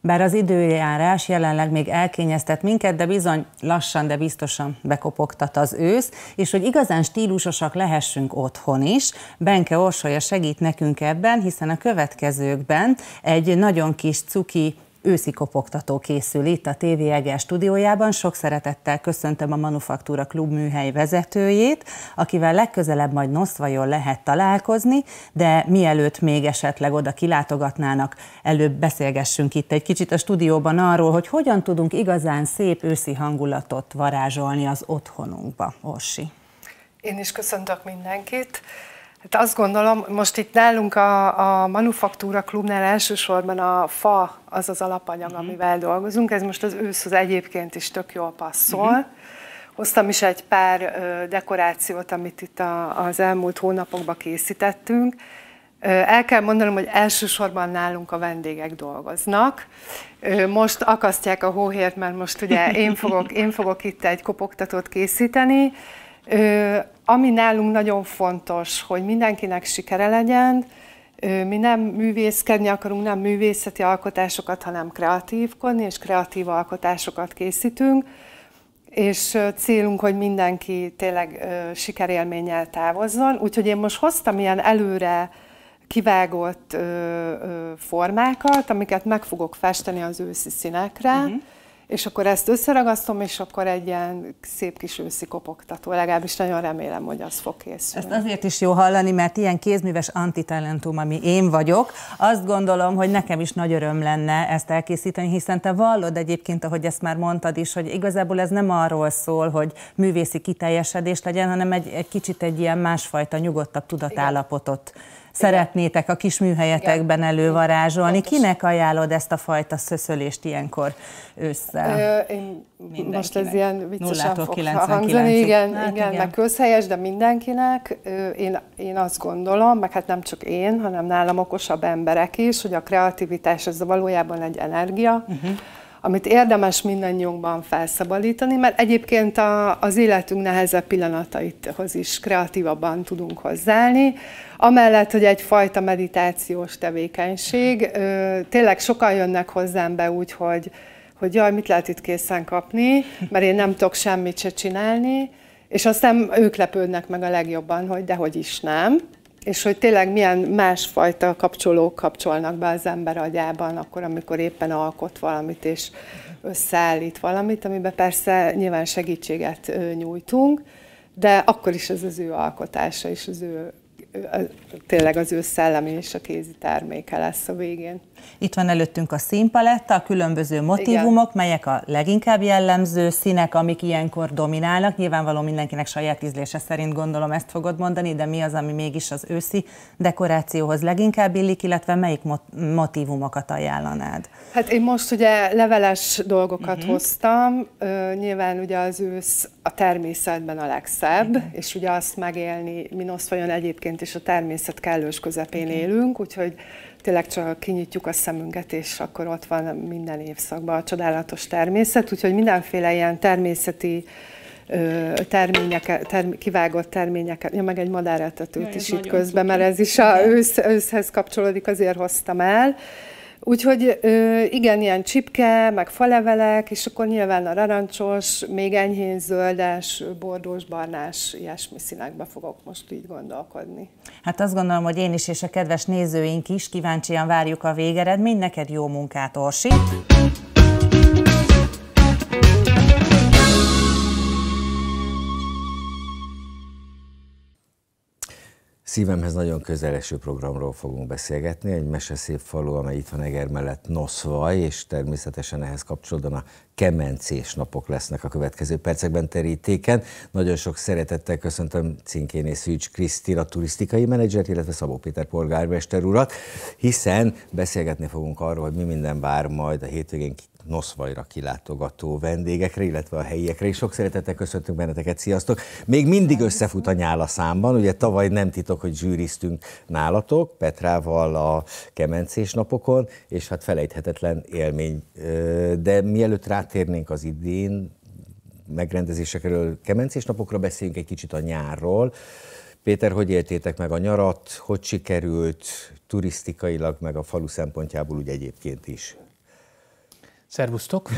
Bár az időjárás jelenleg még elkényeztet minket, de bizony lassan, de biztosan bekopogtat az ősz, és hogy igazán stílusosak lehessünk otthon is, Benke Orsolya segít nekünk ebben, hiszen a következőkben egy nagyon kis cuki őszi kopogtató készül itt a TV Eger stúdiójában. Sok szeretettel köszöntöm a Manufaktúra Klub műhely vezetőjét, akivel legközelebb majd Noszvajon lehet találkozni, de mielőtt még esetleg oda kilátogatnának, előbb beszélgessünk itt egy kicsit a stúdióban arról, hogy hogyan tudunk igazán szép őszi hangulatot varázsolni az otthonunkba. Orsi. Én is köszöntök mindenkit. Hát azt gondolom, most itt nálunk a, a Manufaktúra Klubnál elsősorban a fa az az alapanyag, uh-huh. amivel dolgozunk. Ez most az őszhoz egyébként is tök jól passzol. Uh-huh. Hoztam is egy pár ö, dekorációt, amit itt a, az elmúlt hónapokban készítettünk. Ö, el kell mondanom, hogy elsősorban nálunk a vendégek dolgoznak. Ö, most akasztják a hóhért, mert most ugye én fogok, én fogok itt egy kopogtatót készíteni. Ami nálunk nagyon fontos, hogy mindenkinek sikere legyen, mi nem művészkedni akarunk, nem művészeti alkotásokat, hanem kreatívkodni, és kreatív alkotásokat készítünk, és célunk, hogy mindenki tényleg sikerélménnyel távozzon. Úgyhogy én most hoztam ilyen előre kivágott formákat, amiket meg fogok festeni az őszi színekre, uh-huh. És akkor ezt összeragasztom, és akkor egy ilyen szép kis őszi kopogtató, legalábbis nagyon remélem, hogy az fog készülni. Ezt azért is jó hallani, mert ilyen kézműves antitalentum, ami én vagyok, azt gondolom, hogy nekem is nagy öröm lenne ezt elkészíteni, hiszen te vallod egyébként, ahogy ezt már mondtad is, hogy igazából ez nem arról szól, hogy művészi kiteljesedés legyen, hanem egy, egy kicsit egy ilyen másfajta, nyugodtabb tudatállapotot Igen szeretnétek a kis műhelyetekben elővarázsolni. Kinek ajánlod ezt a fajta szöszölést ilyenkor ősszel? én mindenkinek. most ez ilyen viccesen fog hangzani, igen, hát, igen, igen, meg közhelyes, de mindenkinek. Én, én azt gondolom, meg hát nem csak én, hanem nálam okosabb emberek is, hogy a kreativitás ez valójában egy energia, uh-huh amit érdemes mindannyiunkban felszabadítani, mert egyébként a, az életünk nehezebb pillanataithoz is kreatívabban tudunk hozzáállni. Amellett, hogy egyfajta meditációs tevékenység, ö, tényleg sokan jönnek hozzám be úgy, hogy, hogy jaj, mit lehet itt készen kapni, mert én nem tudok semmit se csinálni, és aztán ők lepődnek meg a legjobban, hogy dehogy is nem és hogy tényleg milyen másfajta kapcsolók kapcsolnak be az ember agyában, akkor, amikor éppen alkot valamit, és összeállít valamit, amiben persze nyilván segítséget nyújtunk, de akkor is ez az ő alkotása, és az ő, tényleg az ő szellemi és a kézi terméke lesz a végén. Itt van előttünk a színpaletta, a különböző motivumok, Igen. melyek a leginkább jellemző színek, amik ilyenkor dominálnak. Nyilvánvaló mindenkinek saját ízlése szerint gondolom ezt fogod mondani, de mi az, ami mégis az őszi dekorációhoz leginkább illik, illetve melyik mot- motivumokat ajánlanád? Hát én most ugye leveles dolgokat uh-huh. hoztam, Ö, nyilván ugye az ősz a természetben a legszebb, uh-huh. és ugye azt megélni, mi vajon egyébként is a természet kellős közepén uh-huh. élünk, úgyhogy tényleg csak kinyitjuk a szemünket, és akkor ott van minden évszakban a csodálatos természet, úgyhogy mindenféle ilyen természeti terményeket, term, kivágott terményeket, ja, meg egy madáretetőt ja, is itt közben, cuki. mert ez is a ősz, őszhez kapcsolódik, azért hoztam el. Úgyhogy ö, igen, ilyen csipke, meg falevelek, és akkor nyilván a narancsos, még enyhén zöldes, bordós, barnás, ilyesmi színekbe fogok most így gondolkodni. Hát azt gondolom, hogy én is és a kedves nézőink is kíváncsian várjuk a végeredményt. Neked jó munkát, Orsi! szívemhez nagyon közeleső programról fogunk beszélgetni, egy meseszép falu, amely itt van Eger mellett Noszvaj, és természetesen ehhez kapcsolódóan a kemencés napok lesznek a következő percekben terítéken. Nagyon sok szeretettel köszöntöm Cinkéné Szűcs Krisztina turisztikai menedzser, illetve Szabó Péter polgármester urat, hiszen beszélgetni fogunk arról, hogy mi minden vár majd a hétvégén Noszvajra kilátogató vendégekre, illetve a helyiekre, és sok szeretettel köszöntünk benneteket, sziasztok! Még mindig összefut a nyál a számban, ugye tavaly nem titok, hogy zsűriztünk nálatok, Petrával a kemencés napokon, és hát felejthetetlen élmény. De mielőtt rátérnénk az idén megrendezésekről, kemencés napokra beszéljünk egy kicsit a nyárról. Péter, hogy éltétek meg a nyarat, hogy sikerült turisztikailag, meg a falu szempontjából úgy egyébként is? Szervusztok!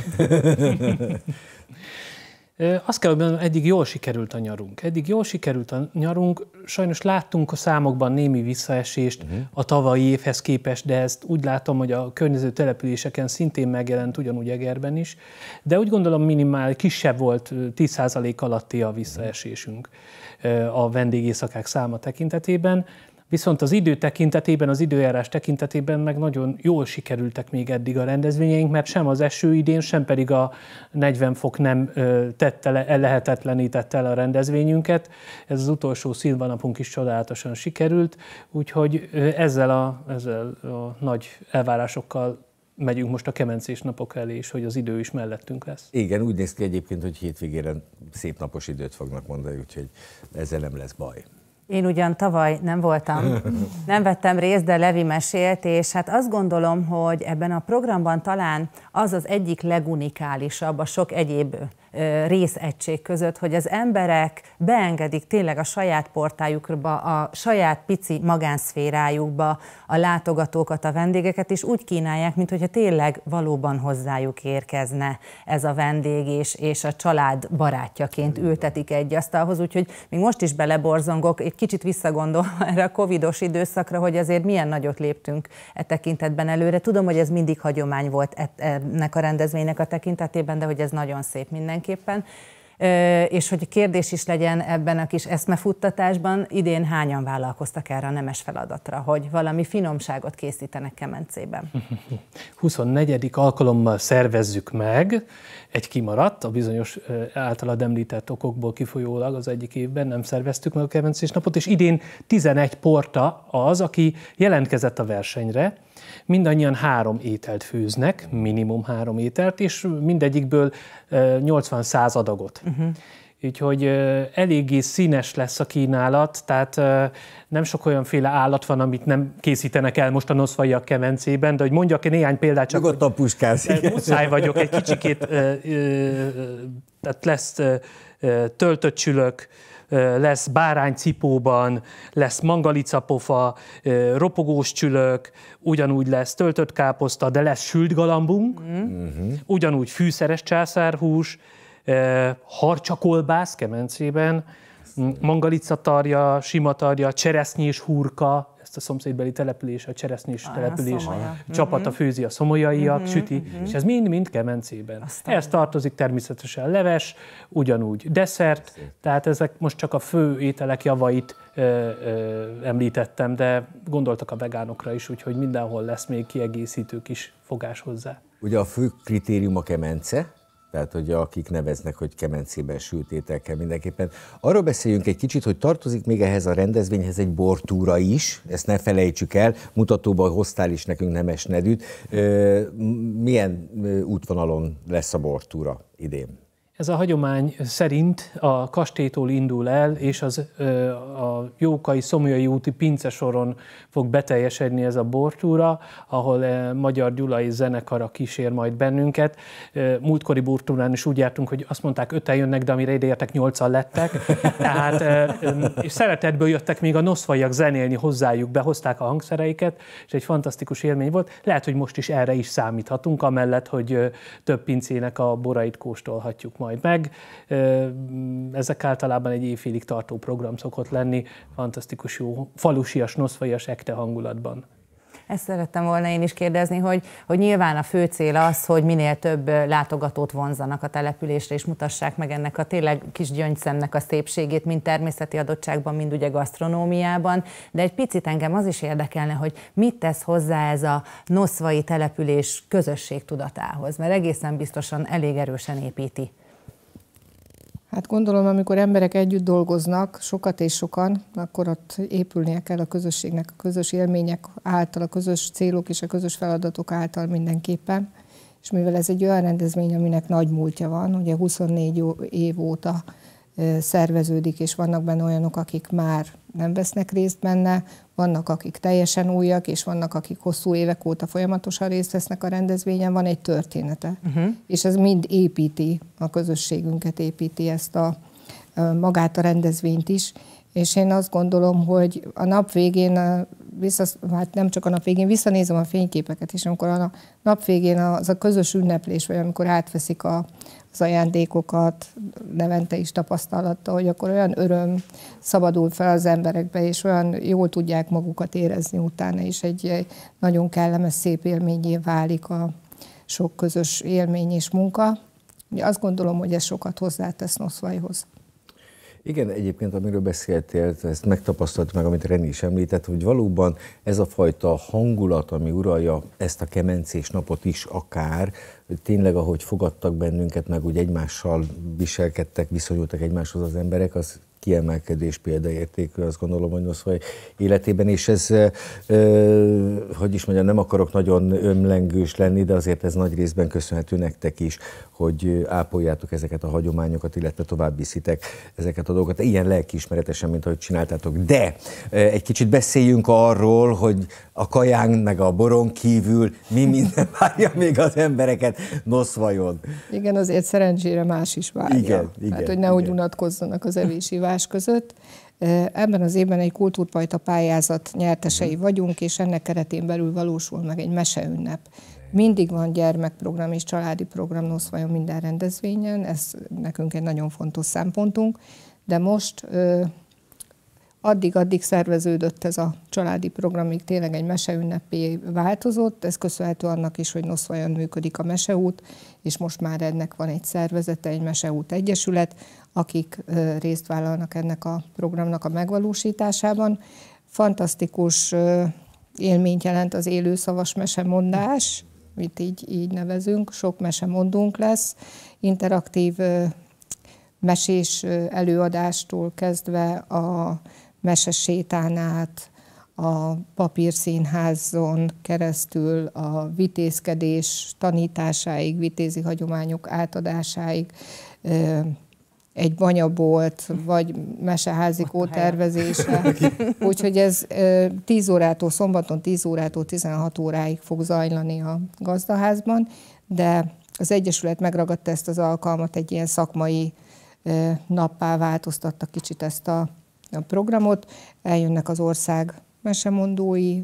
Azt kell, hogy mondjam, eddig jól sikerült a nyarunk. Eddig jól sikerült a nyarunk. Sajnos láttunk a számokban némi visszaesést uh-huh. a tavalyi évhez képest, de ezt úgy látom, hogy a környező településeken szintén megjelent, ugyanúgy Egerben is. De úgy gondolom minimál, kisebb volt 10% alatti a visszaesésünk mhm. a vendégészakák száma tekintetében. Viszont az idő tekintetében, az időjárás tekintetében meg nagyon jól sikerültek még eddig a rendezvényeink, mert sem az eső idén, sem pedig a 40 fok nem tette le, lehetetlenítette el a rendezvényünket. Ez az utolsó színvanapunk is csodálatosan sikerült, úgyhogy ezzel a, ezzel a nagy elvárásokkal megyünk most a kemencés napok elé is, hogy az idő is mellettünk lesz. Igen, úgy néz ki egyébként, hogy hétvégére szép napos időt fognak mondani, úgyhogy ezzel nem lesz baj. Én ugyan tavaly nem voltam, nem vettem részt, de Levi mesélt, és hát azt gondolom, hogy ebben a programban talán az az egyik legunikálisabb a sok egyéb részegység között, hogy az emberek beengedik tényleg a saját portájukba, a saját pici magánszférájukba a látogatókat, a vendégeket, és úgy kínálják, mintha tényleg valóban hozzájuk érkezne ez a vendég, és, és a család barátjaként ültetik egy asztalhoz, úgyhogy még most is beleborzongok, egy kicsit visszagondolva erre a covidos időszakra, hogy azért milyen nagyot léptünk e tekintetben előre. Tudom, hogy ez mindig hagyomány volt e, ennek a rendezvénynek a tekintetében, de hogy ez nagyon szép minden mindenképpen. És hogy kérdés is legyen ebben a kis eszmefuttatásban, idén hányan vállalkoztak erre a nemes feladatra, hogy valami finomságot készítenek kemencében? 24. alkalommal szervezzük meg, egy kimaradt, a bizonyos általad említett okokból kifolyólag az egyik évben nem szerveztük meg a kemencés napot, és idén 11 porta az, aki jelentkezett a versenyre, Mindannyian három ételt főznek, minimum három ételt, és mindegyikből 80-100 adagot. Uh-huh. Úgyhogy eléggé színes lesz a kínálat, tehát nem sok olyanféle állat van, amit nem készítenek el most a noszfaiak kemencében, de hogy mondjak néhány példát csak... Nyugodtan puskász. Muszáj vagyok egy kicsikét, tehát lesz töltött csülök, lesz báránycipóban, lesz mangalicapofa, ropogós csülök, ugyanúgy lesz töltött káposzta, de lesz sült galambunk, mm. ugyanúgy fűszeres császárhús, harcsakolbász kemencében, mangalicatarja, simatarja, cseresznyés húrka ezt a szomszédbeli település, a cseresznyés ah, mhm. a, település a csapata főzi a szomolyaiak, uh-huh. Mhm, süti, uh-huh. és ez mind-mind kemencében. Aztán. Ez tartozik természetesen leves, ugyanúgy desszert, tehát ezek most csak a fő ételek javait ö, ö, említettem, de gondoltak a vegánokra is, úgyhogy mindenhol lesz még kiegészítő kis fogás hozzá. Ugye a fő kritérium a kemence, tehát hogy akik neveznek, hogy kemencében sült étel kell mindenképpen. Arról beszéljünk egy kicsit, hogy tartozik még ehhez a rendezvényhez egy bortúra is, ezt ne felejtsük el, Mutatóban hoztál is nekünk nemes nedűt. Milyen útvonalon lesz a bortúra idén? Ez a hagyomány szerint a kastélytól indul el, és az, a Jókai Szomjai úti soron fog beteljesedni ez a bortúra, ahol Magyar Gyulai zenekara kísér majd bennünket. Múltkori bortúrán is úgy jártunk, hogy azt mondták, öten jönnek, de amire ideértek, nyolcan lettek. Tehát, és szeretetből jöttek még a noszfajak zenélni hozzájuk, behozták a hangszereiket, és egy fantasztikus élmény volt. Lehet, hogy most is erre is számíthatunk, amellett, hogy több pincének a borait kóstolhatjuk majd majd meg. Ezek általában egy évfélig tartó program szokott lenni, fantasztikus jó falusias, noszfaias ekte hangulatban. Ezt szerettem volna én is kérdezni, hogy, hogy nyilván a fő cél az, hogy minél több látogatót vonzanak a településre, és mutassák meg ennek a tényleg kis gyöngyszemnek a szépségét, mind természeti adottságban, mind ugye gasztronómiában, de egy picit engem az is érdekelne, hogy mit tesz hozzá ez a noszvai település közösség tudatához, mert egészen biztosan elég erősen építi. Hát gondolom, amikor emberek együtt dolgoznak, sokat és sokan, akkor ott épülnie kell a közösségnek, a közös élmények által, a közös célok és a közös feladatok által mindenképpen. És mivel ez egy olyan rendezvény, aminek nagy múltja van, ugye 24 év óta szerveződik, és vannak benne olyanok, akik már nem vesznek részt benne, vannak, akik teljesen újak, és vannak, akik hosszú évek óta folyamatosan részt vesznek a rendezvényen, van egy története. Uh-huh. És ez mind építi a közösségünket, építi ezt a magát a rendezvényt is, és én azt gondolom, hogy a nap végén, vissza, hát nem csak a nap végén, visszanézem a fényképeket, és amikor a nap végén az a közös ünneplés, vagy amikor átveszik a, az ajándékokat, Levente is tapasztalatta, hogy akkor olyan öröm szabadul fel az emberekbe, és olyan jól tudják magukat érezni utána, és egy nagyon kellemes, szép élményé válik a sok közös élmény és munka. Azt gondolom, hogy ez sokat hozzátesz Noszvajhoz. Igen, egyébként amiről beszéltél, ezt megtapasztalt meg, amit Reni is említett, hogy valóban ez a fajta hangulat, ami uralja ezt a kemencés napot is akár, tényleg ahogy fogadtak bennünket, meg úgy egymással viselkedtek, viszonyultak egymáshoz az emberek, az kiemelkedés példaértékű, azt gondolom, hogy Noszvaj életében, és ez, ö, hogy is mondjam, nem akarok nagyon ömlengős lenni, de azért ez nagy részben köszönhető nektek is, hogy ápoljátok ezeket a hagyományokat, illetve tovább viszitek ezeket a dolgokat, ilyen lelkiismeretesen, mint ahogy csináltátok. De egy kicsit beszéljünk arról, hogy a kaján meg a boron kívül mi minden várja még az embereket Noszvajon. Igen, azért szerencsére más is várja. Igen, hát, igen, hát, hogy nehogy igen. unatkozzanak az evési vár András között. Ebben az évben egy kultúrpajta pályázat nyertesei mhm. vagyunk, és ennek keretén belül valósul meg egy meseünnep. Mindig van gyermekprogram és családi program Noszvajon minden rendezvényen, ez nekünk egy nagyon fontos szempontunk, de most addig-addig szerveződött ez a családi program, míg tényleg egy meseünnepé változott, ez köszönhető annak is, hogy Noszvajon működik a meseút, és most már ennek van egy szervezete, egy meseút egyesület, akik részt vállalnak ennek a programnak a megvalósításában. Fantasztikus élményt jelent az élőszavas mesemondás, mit így, így nevezünk, sok mesemondunk lesz, interaktív mesés előadástól kezdve a mesesétán át, a papírszínházon keresztül a vitézkedés tanításáig, vitézi hagyományok átadásáig, egy banyabolt, vagy meseházikó tervezése, Úgyhogy ez 10 órától, szombaton 10 órától 16 óráig fog zajlani a gazdaházban, de az Egyesület megragadta ezt az alkalmat, egy ilyen szakmai nappá változtatta kicsit ezt a a programot, eljönnek az ország mesemondói,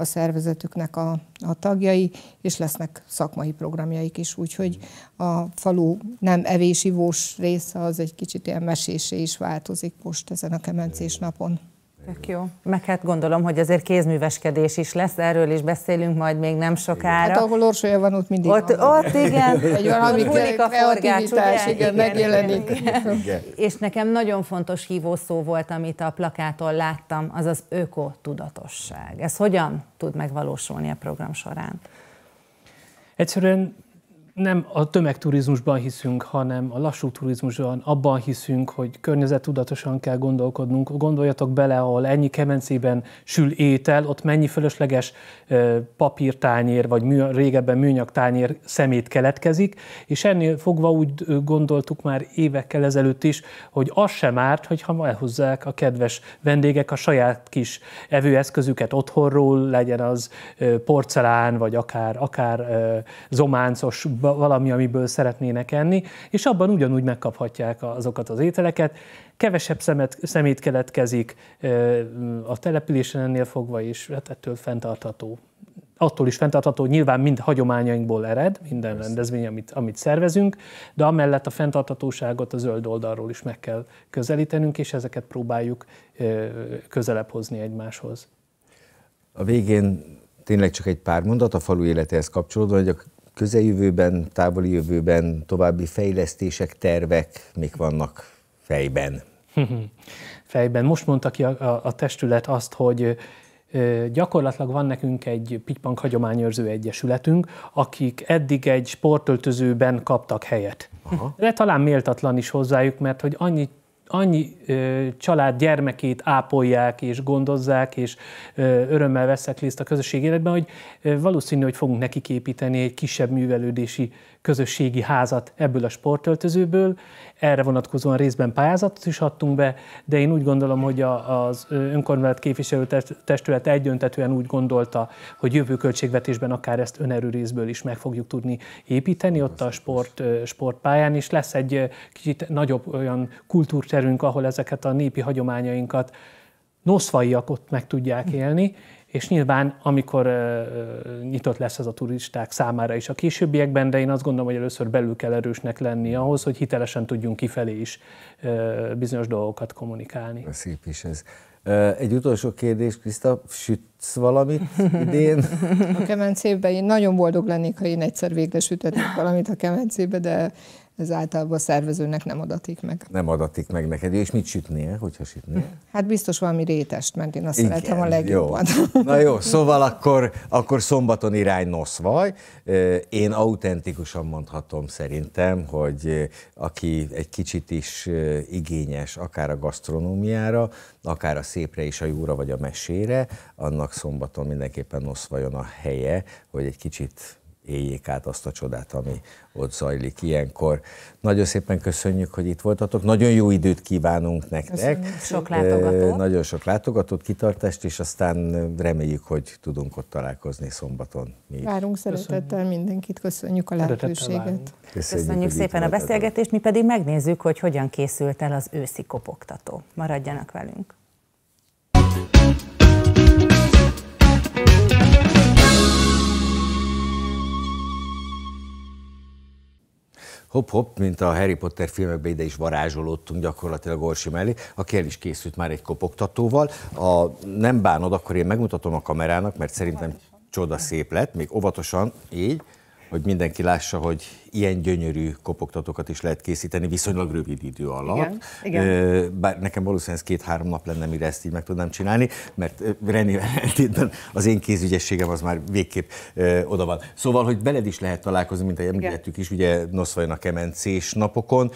a szervezetüknek a, a tagjai, és lesznek szakmai programjaik is, úgyhogy a falu nem evésivós része az egy kicsit ilyen mesésé is változik most ezen a kemencés napon. Tök jó. Meg hát gondolom, hogy azért kézműveskedés is lesz, erről is beszélünk majd még nem sokára. Hát ahol orsója van, ott mindig Ott, van. ott igen. Egy olyan, valami a forgács, ugye? igen, megjelenik. Igen. Igen. És nekem nagyon fontos hívószó volt, amit a plakáton láttam, az az ökotudatosság. Ez hogyan tud megvalósulni a program során? Egyszerűen nem a tömegturizmusban hiszünk, hanem a lassú turizmusban, abban hiszünk, hogy környezettudatosan kell gondolkodnunk. Gondoljatok bele, ahol ennyi kemencében sül étel, ott mennyi fölösleges papírtányér, vagy mű, régebben műanyag szemét keletkezik, és ennél fogva úgy gondoltuk már évekkel ezelőtt is, hogy az sem árt, hogyha ma elhozzák a kedves vendégek a saját kis evőeszközüket otthonról, legyen az porcelán, vagy akár, akár zománcos valami, amiből szeretnének enni, és abban ugyanúgy megkaphatják azokat az ételeket. Kevesebb szemet, szemét keletkezik a településen ennél fogva, és hát ettől fenntartható attól is fenntartható, hogy nyilván mind hagyományainkból ered, minden Persze. rendezvény, amit, amit szervezünk, de amellett a fenntarthatóságot a zöld oldalról is meg kell közelítenünk, és ezeket próbáljuk közelebb hozni egymáshoz. A végén tényleg csak egy pár mondat a falu életéhez kapcsolódva, hogy a közeljövőben, távoli jövőben további fejlesztések, tervek mik vannak fejben? fejben. Most mondta ki a, a, a testület azt, hogy ö, gyakorlatilag van nekünk egy pitbank hagyományőrző egyesületünk, akik eddig egy sportöltözőben kaptak helyet. Aha. De talán méltatlan is hozzájuk, mert hogy annyit annyi ö, család gyermekét ápolják és gondozzák, és ö, örömmel veszek részt a közösség életben, hogy ö, valószínű, hogy fogunk nekik építeni egy kisebb művelődési közösségi házat ebből a sportöltözőből. Erre vonatkozóan részben pályázatot is adtunk be, de én úgy gondolom, hogy az önkormányzat képviselőtestület egyöntetően úgy gondolta, hogy jövő költségvetésben akár ezt önerő részből is meg fogjuk tudni építeni, ott a sport, sportpályán is lesz egy kicsit nagyobb olyan kultúrterünk, ahol ezeket a népi hagyományainkat noszfaiak ott meg tudják élni, és nyilván, amikor nyitott lesz ez a turisták számára is a későbbiekben, de én azt gondolom, hogy először belül kell erősnek lenni ahhoz, hogy hitelesen tudjunk kifelé is bizonyos dolgokat kommunikálni. Szép is ez. Egy utolsó kérdés, Kriszta, sütsz valamit idén? A kemencében én nagyon boldog lennék, ha én egyszer végre sütetek valamit a kemencébe, de ez általában a szervezőnek nem adatik meg. Nem adatik meg neked, és mit sütnél, hogyha sütnél? Hát biztos valami rétest, mert én azt Igen, szeretem a legjobban. Jó. Na jó, szóval akkor, akkor szombaton irány noszvaj. Én autentikusan mondhatom szerintem, hogy aki egy kicsit is igényes, akár a gasztronómiára, akár a szépre és a jóra vagy a mesére, annak szombaton mindenképpen noszvajon a helye, hogy egy kicsit éljék át azt a csodát, ami ott zajlik ilyenkor. Nagyon szépen köszönjük, hogy itt voltatok. Nagyon jó időt kívánunk nektek. Köszönjük. Sok látogatót. Nagyon sok látogatót, kitartást, és aztán reméljük, hogy tudunk ott találkozni szombaton. mi. Várunk szeretettel köszönjük. mindenkit, köszönjük a lehetőséget. Köszönjük, köszönjük szépen a beszélgetést, mi pedig megnézzük, hogy hogyan készült el az őszi kopogtató. Maradjanak velünk. hop-hop, mint a Harry Potter filmekben ide is varázsolódtunk gyakorlatilag Orsi mellé, aki el is készült már egy kopogtatóval. A, nem bánod, akkor én megmutatom a kamerának, mert szerintem csoda szép lett, még óvatosan, így, hogy mindenki lássa, hogy ilyen gyönyörű kopogtatókat is lehet készíteni viszonylag rövid idő alatt. Igen, igen. Bár nekem valószínűleg ez két-három nap lenne, mire ezt így meg tudnám csinálni, mert rendben az én kézügyességem az már végképp oda van. Szóval, hogy beled is lehet találkozni, mint ahogy említettük is, ugye Noszvajon a kemencés napokon.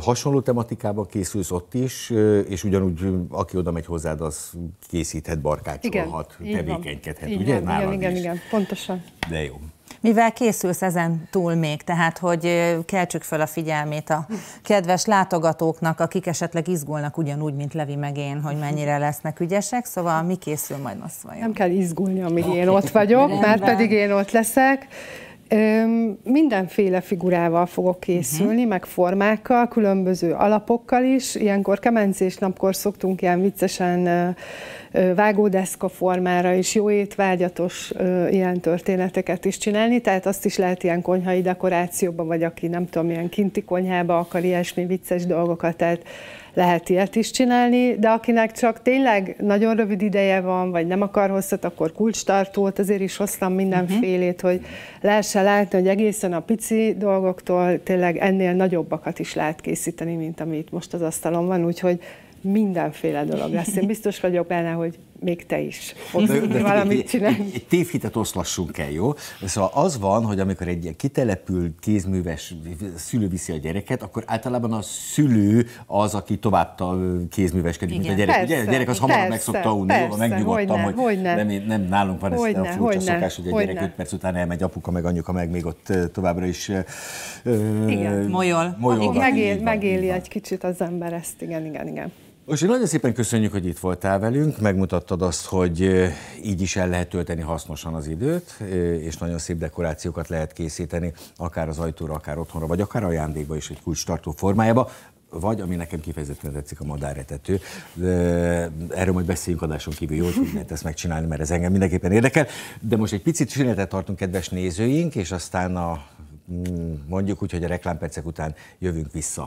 hasonló tematikában készülsz ott is, és ugyanúgy aki oda megy hozzád, az készíthet, barkácsolhat, tevékenykedhet, ugye? Van, igen, igen, igen, pontosan. De jó. Mivel készülsz ezen túl még, tehát tehát hogy keltsük fel a figyelmét a kedves látogatóknak, akik esetleg izgulnak ugyanúgy, mint Levi meg én, hogy mennyire lesznek ügyesek, szóval mi készül majd vajon? Nem kell izgulni, amíg okay. én ott vagyok, mert pedig én ott leszek. Mindenféle figurával fogok készülni, uh-huh. meg formákkal, különböző alapokkal is. Ilyenkor kemencés napkor szoktunk ilyen viccesen vágódeszka formára is jó étvágyatos ilyen történeteket is csinálni, tehát azt is lehet ilyen konyhai dekorációban vagy aki nem tudom, ilyen kinti konyhába akar ilyesmi vicces dolgokat, tehát lehet ilyet is csinálni, de akinek csak tényleg nagyon rövid ideje van, vagy nem akar hosszat, akkor kulcstartót, azért is hoztam mindenfélét, uh-huh. hogy lehessen látni, hogy egészen a pici dolgoktól tényleg ennél nagyobbakat is lehet készíteni, mint amit most az asztalon van, úgyhogy mindenféle dolog lesz. Én biztos vagyok benne, hogy még te is fogsz de, de, valamit csinálni. Tévhitet oszlassunk el, jó? Szóval az van, hogy amikor egy kitelepült kézműves szülő viszi a gyereket, akkor általában a szülő az, aki tovább kézműveskedik, Igen, mint a gyerek. Persze, Ugye a gyerek az hamarabb persze, megszokta unni, persze, megnyugodtam, hogy, hogy nem, nem, nem nálunk van hogyne, ez a furcsa hogyne, szokás, hogy egy hogyne. gyerek 5 perc után elmegy apuka, meg anyuka, meg még ott továbbra is igen, molyol. molyol megél, megéli egy kicsit az ember ezt, igen, igen, igen. Most nagyon szépen köszönjük, hogy itt voltál velünk, megmutattad azt, hogy így is el lehet tölteni hasznosan az időt, és nagyon szép dekorációkat lehet készíteni, akár az ajtóra, akár otthonra, vagy akár ajándékba is egy tartó formájába vagy, ami nekem kifejezetten tetszik, a madáretető. Erről majd beszéljünk adáson kívül, jó, hogy lehet ezt megcsinálni, mert ez engem mindenképpen érdekel. De most egy picit szünetet tartunk, kedves nézőink, és aztán a, mm, mondjuk úgy, hogy a reklámpercek után jövünk vissza.